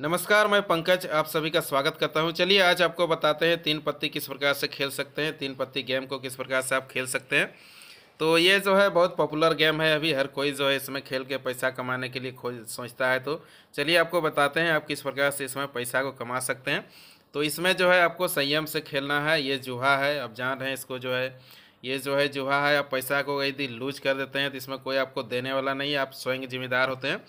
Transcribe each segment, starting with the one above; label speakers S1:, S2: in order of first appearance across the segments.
S1: नमस्कार मैं पंकज आप सभी का स्वागत करता हूं चलिए आज आपको बताते हैं तीन पत्ती किस प्रकार से खेल सकते हैं तीन पत्ती गेम को किस प्रकार से आप खेल सकते हैं तो ये जो है बहुत पॉपुलर गेम है अभी हर कोई जो है इसमें खेल के पैसा कमाने के लिए खोज सोचता है तो चलिए आपको बताते हैं आप किस प्रकार से इसमें पैसा को कमा सकते हैं तो इसमें जो है आपको संयम से खेलना है ये जुहा है आप जान रहे हैं इसको जो है ये जो है जुहा है आप पैसा को यदि लूज कर देते हैं तो इसमें कोई आपको देने वाला नहीं आप स्वयं जिम्मेदार होते हैं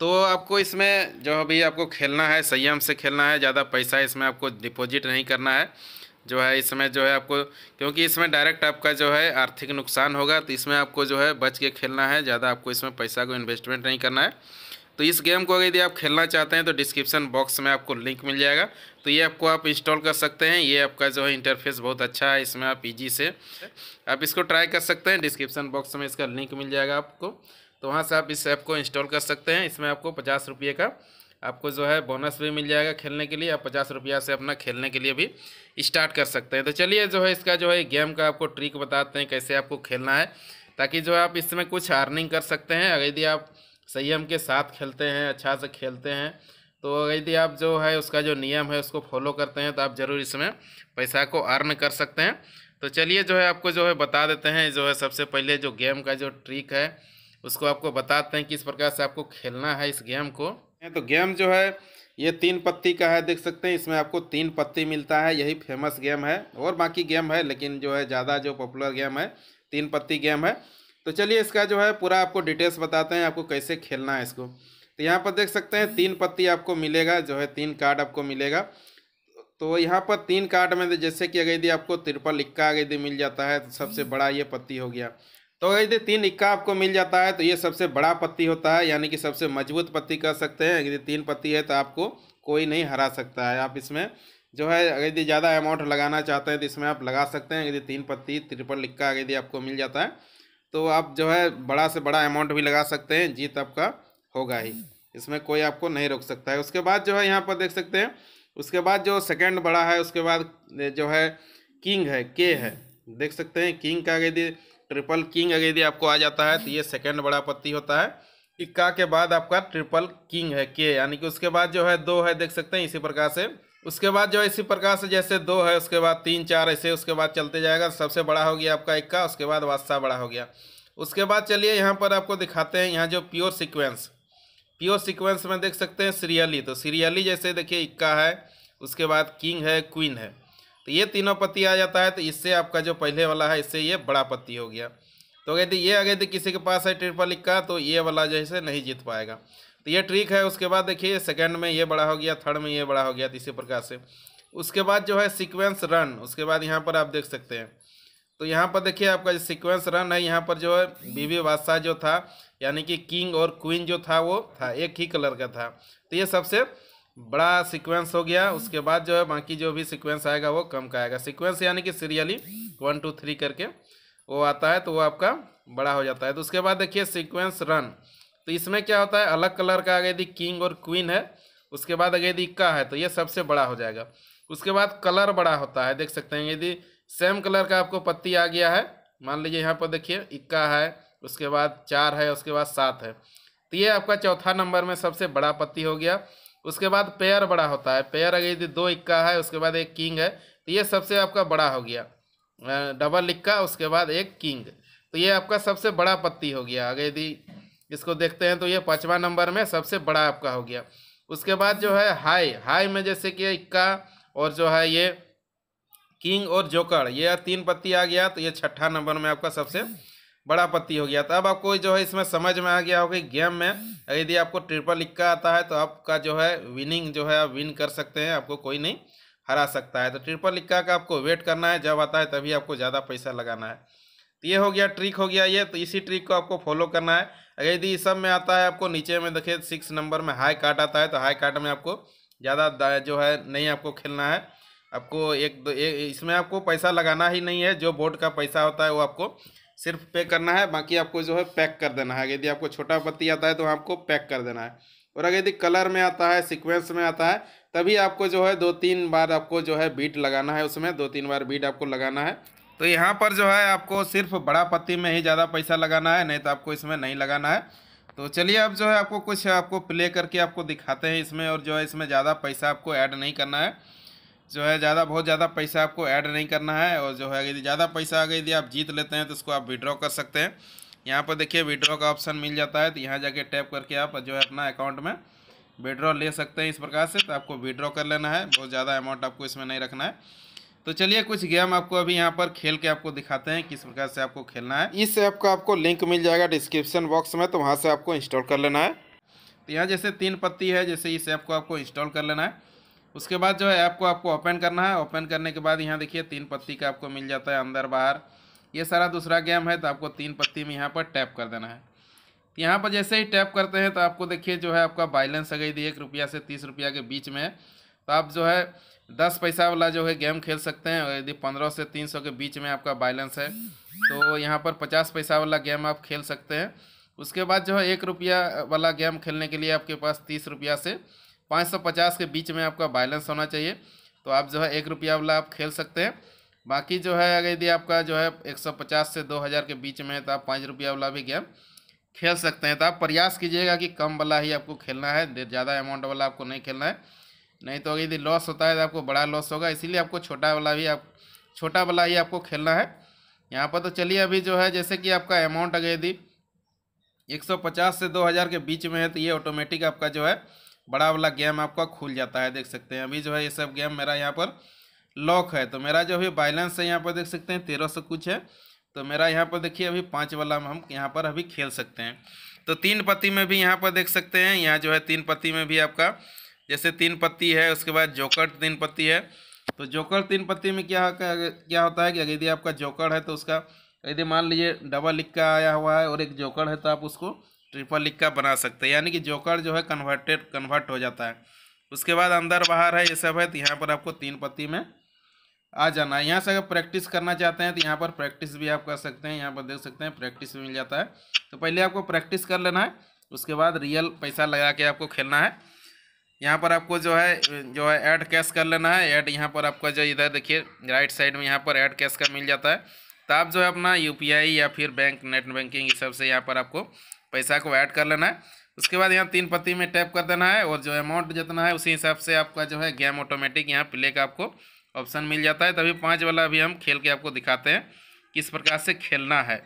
S1: तो आपको इसमें जो अभी आपको खेलना है संयम से खेलना है ज़्यादा पैसा इसमें आपको डिपॉजिट नहीं करना है जो है इसमें जो है आपको क्योंकि इसमें डायरेक्ट आपका जो है आर्थिक नुकसान होगा तो इसमें आपको जो है बच के खेलना है ज़्यादा आपको इसमें पैसा को इन्वेस्टमेंट नहीं करना है तो इस गेम को यदि आप खेलना चाहते हैं तो डिस्क्रिप्शन बॉक्स में आपको लिंक मिल जाएगा तो ये आपको आप इंस्टॉल कर सकते हैं ये आपका जो है इंटरफेस बहुत अच्छा है इसमें आप इजी से आप इसको ट्राई कर सकते हैं डिस्क्रिप्शन बॉक्स में इसका लिंक मिल जाएगा आपको तो वहाँ से आप इस ऐप को इंस्टॉल कर सकते हैं इसमें आपको पचास रुपये का आपको जो है बोनस भी मिल जाएगा खेलने के लिए आप पचास रुपया से अपना खेलने के लिए भी स्टार्ट कर सकते हैं तो चलिए जो है इसका जो है गेम का आपको ट्रिक बताते हैं कैसे आपको खेलना है ताकि जो है आप इसमें कुछ अर्निंग कर सकते हैं अगर यदि आप संयम के साथ खेलते हैं अच्छा से खेलते हैं तो यदि आप जो है उसका जो नियम है उसको फॉलो करते हैं तो आप ज़रूर इसमें पैसा को अर्न कर सकते हैं तो चलिए जो है आपको जो है बता देते हैं जो है सबसे पहले जो गेम का जो ट्रिक है उसको आपको बताते हैं किस प्रकार से आपको खेलना है इस गेम को तो गेम जो है ये तीन पत्ती का है देख सकते हैं इसमें आपको तीन पत्ती मिलता है यही फेमस गेम है और बाकी गेम है लेकिन जो है ज़्यादा जो पॉपुलर गेम है तीन पत्ती गेम है तो चलिए इसका जो है पूरा आपको डिटेल्स बताते हैं आपको कैसे खेलना है इसको तो यहाँ पर देख सकते हैं तीन पत्ती आपको मिलेगा जो है तीन कार्ड आपको मिलेगा तो यहाँ पर तीन कार्ड में जैसे कि अगर यदि आपको तिरपल इक्का अगर यदि मिल जाता है तो सबसे बड़ा ये पत्ती हो गया तो यदि तो तीन इक्का आपको मिल जाता है तो ये सबसे बड़ा पत्ती होता है यानी कि सबसे मजबूत पत्ती कह सकते हैं यदि तीन पत्ती है तो आपको कोई नहीं हरा सकता है आप इसमें जो है यदि ज़्यादा अमाउंट लगाना चाहते हैं तो इसमें आप लगा सकते हैं यदि तीन पत्ती त्रिपल इक्का यदि आपको मिल जाता है तो आप जो है बड़ा से बड़ा अमाउंट भी लगा सकते हैं जीत आपका होगा ही इसमें कोई आपको नहीं रोक सकता है उसके बाद जो है यहाँ पर देख सकते हैं उसके बाद जो सेकेंड बड़ा है उसके बाद जो है किंग है के है देख सकते हैं किंग का यदि ट्रिपल किंग अगर यदि आपको आ जाता है तो ये सेकेंड बड़ा पत्ती होता है इक्का के बाद आपका ट्रिपल किंग है के यानी कि उसके बाद जो है दो है देख सकते हैं इसी प्रकार से उसके बाद जो है इसी प्रकार से जैसे दो है उसके बाद तीन चार ऐसे उसके बाद चलते जाएगा सबसे बड़ा हो गया आपका इक्का उसके बाद वादशाह बड़ा हो गया उसके बाद चलिए यहाँ पर आपको दिखाते हैं यहाँ जो प्योर सिक्वेंस प्योर सिक्वेंस में देख सकते हैं सीरियली तो सीरियली जैसे देखिए इक्का है उसके बाद किंग है क्वीन है तो ये तीनों पत्ती आ जाता है तो इससे आपका जो पहले वाला है इससे ये बड़ा पत्ती हो गया तो यदि ये अगर यदि किसी के पास है ट्रिपल इक्का तो ये वाला जो है नहीं जीत पाएगा तो ये ट्रिक है उसके बाद देखिए सेकंड में ये बड़ा हो गया थर्ड में ये बड़ा हो गया इसी प्रकार से उसके बाद जो है सीक्वेंस रन उसके बाद यहाँ पर आप देख सकते हैं तो यहाँ पर देखिए आपका जो सिक्वेंस रन है यहाँ पर जो है बीवी बादशाह जो था यानी कि किंग और क्वीन जो था वो था एक ही कलर का था तो ये सबसे बड़ा सीक्वेंस हो गया उसके बाद जो है बाकी जो भी सीक्वेंस आएगा वो कम का आएगा सीक्वेंस यानी कि सीरियली वन टू थ्री करके वो आता है तो वो आपका बड़ा हो जाता है तो उसके बाद देखिए सीक्वेंस रन तो इसमें क्या होता है अलग कलर का अगर यदि किंग और क्वीन है उसके बाद अगर यदि इक्का है तो ये सबसे बड़ा हो जाएगा उसके बाद कलर बड़ा होता है देख सकते हैं यदि सेम कलर का आपको पत्ती आ गया है मान लीजिए यहाँ पर देखिए इक्का है उसके बाद चार है उसके बाद सात है तो ये आपका चौथा नंबर में सबसे बड़ा पत्ती हो गया उसके बाद पेयर बड़ा होता है पेयर अगर यदि दो इक्का है उसके बाद एक किंग है तो ये सबसे आपका बड़ा हो गया डबल इक्का उसके बाद एक किंग तो ये आपका सबसे बड़ा पत्ती हो गया अगर यदि इसको देखते हैं तो ये पाँचवा नंबर में सबसे बड़ा आपका हो गया उसके बाद जो है हाई हाई में जैसे कि इक्का और जो है ये किंग और जोकर ये तीन पत्ती आ गया तो ये छठा नंबर में आपका सबसे बड़ा पत्ती हो गया तो अब आपको जो है इसमें समझ में आ गया होगा गेम में यदि आपको ट्रिपल इक्का आता है तो आपका जो है विनिंग जो है आप विन कर सकते हैं आपको कोई नहीं हरा सकता है तो ट्रिपल इक्का का आपको वेट करना है जब आता है तभी आपको ज़्यादा पैसा लगाना है तो ये हो गया ट्रिक हो गया ये तो इसी ट्रिक को आपको फॉलो करना है अगर यदि सब में आता है आपको नीचे में देखिए सिक्स नंबर में हाई कार्ड आता है तो हाई कार्ड में आपको ज़्यादा जो है नहीं आपको खेलना है आपको एक दो इसमें आपको पैसा लगाना ही नहीं है जो बोर्ड का पैसा होता है वो आपको सिर्फ पे करना है बाकी आपको जो है पैक कर देना है यदि आपको छोटा पत्ती आता है तो आपको पैक कर देना है और अगर यदि कलर में आता है सीक्वेंस में आता है तभी आपको जो है दो तीन बार आपको जो है बीट लगाना है उसमें दो तीन बार बीट आपको लगाना है तो यहाँ पर जो है आपको सिर्फ बड़ा पत्ती में ही ज़्यादा पैसा लगाना है नहीं तो आपको इसमें नहीं लगाना है तो चलिए अब जो है आपको कुछ आपको प्ले करके आपको दिखाते हैं इसमें और जो है इसमें ज़्यादा पैसा आपको ऐड नहीं करना है जो है ज़्यादा बहुत ज़्यादा पैसा आपको ऐड नहीं करना है और जो है यदि ज़्यादा पैसा अगर यदि आप जीत लेते हैं तो उसको आप विड्रॉ कर सकते हैं यहाँ पर देखिए विड्रॉ का ऑप्शन मिल जाता है तो यहाँ जाके टैप करके आप जो है अपना अकाउंट में विड्रॉ ले सकते हैं इस प्रकार से तो आपको विड्रॉ कर लेना है बहुत ज़्यादा अमाउंट आपको इसमें नहीं रखना है तो चलिए कुछ गेम आपको अभी यहाँ पर खेल के आपको दिखाते हैं किस प्रकार से आपको खेलना है इस ऐप का आपको लिंक मिल जाएगा डिस्क्रिप्शन बॉक्स में तो वहाँ से आपको इंस्टॉल कर लेना है तो यहाँ जैसे तीन पत्ती है जैसे इस ऐप को आपको इंस्टॉल कर लेना है उसके बाद जो है ऐप को आपको ओपन करना है ओपन करने के बाद यहाँ देखिए तीन पत्ती का आपको मिल जाता है अंदर बाहर ये सारा दूसरा गेम है तो आपको तीन पत्ती में यहाँ पर टैप कर देना है यहाँ पर जैसे ही टैप करते हैं तो आपको देखिए जो है आपका बैलेंस आ गई थी एक रुपया से तीस रुपया के बीच में तो आप जो है दस पैसा वाला जो है गेम खेल सकते हैं यदि पंद्रह से तीन सौ के बीच में आपका बैलेंस है तो यहाँ पर पचास पैसा वाला गेम आप खेल सकते हैं उसके बाद जो है एक रुपया वाला गेम खेलने के लिए आपके पास तीस रुपया से पाँच सौ पचास के बीच में आपका बैलेंस होना चाहिए तो आप जो है एक रुपया वाला आप खेल सकते हैं बाकी जो है अगर यदि आपका जो है एक सौ पचास से दो हज़ार के बीच में है तो आप पाँच रुपया वाला भी गेम खेल सकते हैं तो आप प्रयास कीजिएगा कि कम वाला ही आपको खेलना है ज़्यादा अमाउंट वाला आपको नहीं खेलना है नहीं तो यदि लॉस होता है तो आपको बड़ा लॉस होगा इसीलिए आपको छोटा वाला भी आप छोटा वाला ही आपको खेलना है यहाँ पर तो चलिए अभी जो है जैसे कि आपका अमाउंट अगर यदि 150 से 2000 के बीच में है तो ये ऑटोमेटिक आपका जो है बड़ा वाला गेम आपका खुल जाता है देख सकते हैं अभी जो है ये सब गेम मेरा यहाँ पर लॉक है तो मेरा जो अभी बैलेंस है यहाँ पर देख सकते हैं तेरह सौ कुछ है तो मेरा यहाँ पर देखिए अभी पाँच वाला हम यहाँ पर अभी खेल सकते हैं तो तीन पत्ती में भी यहाँ पर देख सकते हैं यहाँ जो है तीन पत्ती में भी आपका जैसे तीन पत्ती है उसके बाद जोकर तीन पत्ती है तो जोकर तीन पत्ती में क्या क्या होता है कि यदि आपका जोकर है तो उसका यदि मान लीजिए डबल लिख का आया हुआ है और एक जोकर है तो आप उसको ट्रिपल इक्का e बना सकते हैं यानी कि जोकर जो है कन्वर्टेड कन्वर्ट हो जाता है उसके बाद अंदर बाहर है ये सब है तो यहाँ पर आपको तीन पत्ती में आ जाना है यहाँ से अगर प्रैक्टिस करना चाहते हैं तो यहाँ पर प्रैक्टिस भी आप कर सकते हैं यहाँ पर देख सकते हैं प्रैक्टिस भी मिल जाता है तो पहले आपको प्रैक्टिस कर लेना है उसके बाद रियल पैसा लगा के आपको खेलना है यहाँ पर आपको जो है जो है ऐड कैश कर लेना है ऐड यहाँ पर आपका जो इधर देखिए राइट साइड में यहाँ पर ऐड कैश का मिल जाता है तो आप जो है अपना यूपीआई या फिर बैंक नेट बैंकिंग ये सब से यहाँ पर आपको पैसा को ऐड कर लेना है उसके बाद यहाँ तीन पत्ती में टैप कर देना है और जो अमाउंट जितना है उसी हिसाब से आपका जो है गेम ऑटोमेटिक यहाँ प्ले का आपको ऑप्शन मिल जाता है तभी पाँच वाला अभी हम खेल के आपको दिखाते हैं किस प्रकार से खेलना है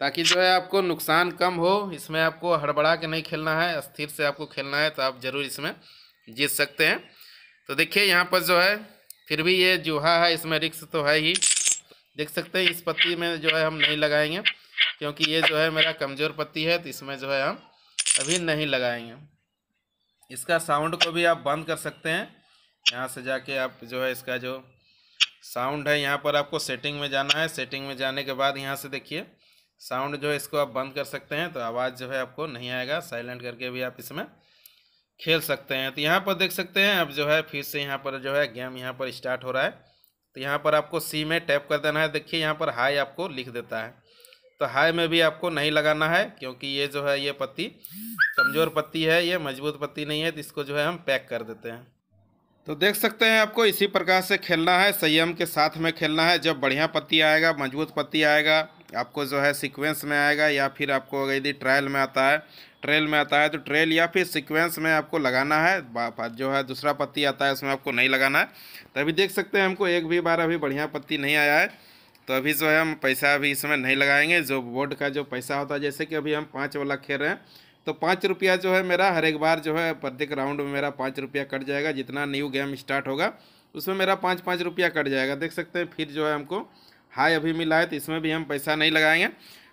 S1: ताकि जो है आपको नुकसान कम हो इसमें आपको हड़बड़ा के नहीं खेलना है स्थिर से आपको खेलना है तो आप ज़रूर इसमें जीत सकते हैं तो देखिए यहाँ पर जो है फिर भी ये जूहा है इसमें रिक्स तो है ही देख सकते हैं इस पत्ती में जो है हम नहीं लगाएंगे क्योंकि ये जो है मेरा कमज़ोर पत्ती है तो इसमें जो है हम अभी नहीं लगाएंगे इसका साउंड को भी आप बंद कर सकते हैं यहाँ से जाके आप जो है इसका जो साउंड है यहाँ पर आपको सेटिंग में जाना है सेटिंग में जाने के बाद यहाँ से देखिए साउंड जो है इसको आप बंद कर सकते हैं तो आवाज़ जो है आपको नहीं आएगा साइलेंट करके भी आप इसमें खेल सकते हैं तो यहाँ पर देख सकते हैं अब जो है फिर से यहाँ पर जो है गेम यहाँ पर स्टार्ट हो रहा है तो यहाँ पर आपको सी में टैप कर देना है देखिए यहाँ पर हाई आपको लिख देता है तो हाई में भी आपको नहीं लगाना है क्योंकि ये जो है ये पत्ती कमज़ोर पत्ती है ये मजबूत पत्ती नहीं है तो इसको जो है हम पैक कर देते हैं तो देख सकते हैं आपको इसी प्रकार से खेलना है संयम के साथ में खेलना है जब बढ़िया पत्ती आएगा मजबूत पत्ती आएगा आपको जो है सीक्वेंस में आएगा या फिर आपको यदि ट्रायल में आता है ट्रेल में आता है तो ट्रेल या फिर सीक्वेंस में आपको लगाना है जो है दूसरा पत्ती आता है उसमें आपको नहीं लगाना है तभी देख सकते हैं हमको एक भी बार अभी बढ़िया पत्ती नहीं आया है तो अभी जो है हम पैसा अभी इसमें नहीं लगाएंगे जो बोर्ड का जो पैसा होता है जैसे कि अभी हम पाँच वाला खेल रहे हैं तो पाँच रुपया जो है मेरा हर एक बार जो है प्रत्येक राउंड में मेरा पाँच रुपया कट जाएगा जितना न्यू गेम स्टार्ट होगा उसमें मेरा पाँच पाँच रुपया कट जाएगा देख सकते हैं फिर जो है हमको हाई अभी मिला है तो इसमें भी हम पैसा नहीं लगाएंगे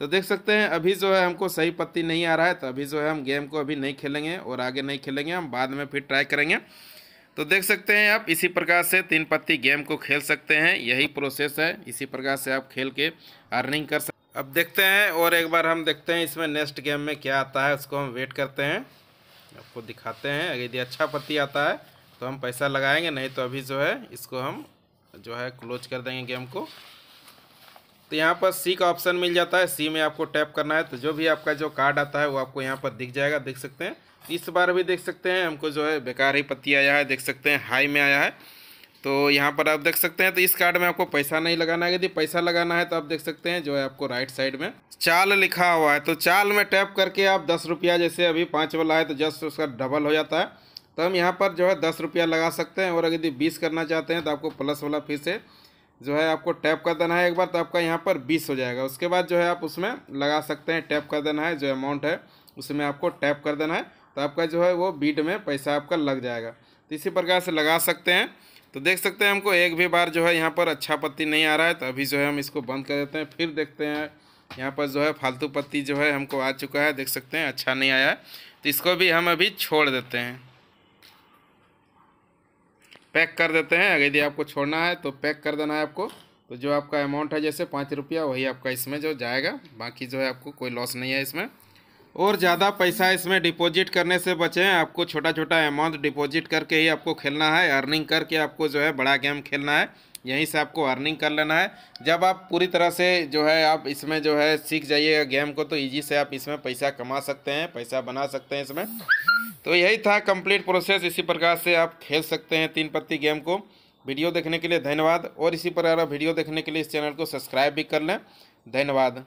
S1: तो देख सकते हैं अभी जो है हमको सही पत्ती नहीं आ रहा है तो अभी जो है हम गेम को अभी नहीं खेलेंगे और आगे नहीं खेलेंगे हम बाद में फिर ट्राई करेंगे तो देख सकते हैं आप इसी प्रकार से तीन पत्ती गेम को खेल सकते हैं यही प्रोसेस है इसी प्रकार से आप खेल के अर्निंग कर सकते अब देखते हैं और एक बार हम देखते हैं इसमें नेक्स्ट गेम में क्या आता है उसको हम वेट करते हैं आपको दिखाते हैं यदि अच्छा पत्ती आता है तो हम पैसा लगाएंगे नहीं तो अभी जो है इसको हम जो है क्लोज कर देंगे गेम को तो यहाँ पर सी का ऑप्शन मिल जाता है सी में आपको टैप करना है तो जो भी आपका जो कार्ड आता है वो आपको यहाँ पर दिख जाएगा देख सकते हैं इस बार भी देख सकते हैं हमको जो है बेकार ही पत्ती आया है देख सकते हैं हाई में आया है तो यहाँ पर आप देख सकते हैं तो इस कार्ड में आपको पैसा नहीं लगाना है यदि पैसा लगाना है तो आप देख सकते हैं जो है आपको राइट साइड में चाल लिखा हुआ है तो चाल में टैप करके आप दस रुपया जैसे अभी पाँच वाला है तो जस्ट उसका डबल हो जाता है तो हम यहाँ पर जो है दस रुपया लगा सकते हैं और यदि बीस करना चाहते हैं तो आपको प्लस वाला फिर से जो है आपको टैप कर देना है एक बार तो आपका यहाँ पर बीस हो जाएगा उसके बाद जो है आप उसमें लगा सकते हैं टैप कर देना है जो अमाउंट है उसमें आपको टैप कर देना है तो आपका जो है वो बीड में पैसा आपका लग जाएगा तो इसी प्रकार से लगा सकते हैं तो देख सकते हैं हमको एक भी बार जो है यहाँ पर अच्छा पत्ती नहीं आ रहा है तो अभी जो है हम इसको बंद कर देते हैं फिर देखते हैं यहाँ पर जो है फालतू पत्ती जो है हमको आ चुका है देख सकते हैं अच्छा नहीं आया है तो इसको भी हम अभी छोड़ देते हैं पैक कर देते हैं अगर यदि आपको छोड़ना है तो पैक कर देना है आपको तो जो आपका अमाउंट है जैसे पाँच रुपया वही आपका इसमें जो जाएगा बाकी जो है आपको कोई लॉस नहीं है इसमें और ज़्यादा पैसा इसमें डिपॉजिट करने से बचें आपको छोटा छोटा अमाउंट डिपॉजिट करके ही आपको खेलना है अर्निंग करके आपको जो है बड़ा गेम खेलना है यहीं से आपको अर्निंग कर लेना है जब आप पूरी तरह से जो है आप इसमें जो है सीख जाइएगा गेम को तो ईजी से आप इसमें पैसा कमा सकते हैं पैसा बना सकते हैं इसमें तो यही था कंप्लीट प्रोसेस इसी प्रकार से आप खेल सकते हैं तीन पत्ती गेम को वीडियो देखने के लिए धन्यवाद और इसी प्रकार वीडियो देखने के लिए इस चैनल को सब्सक्राइब भी कर लें धन्यवाद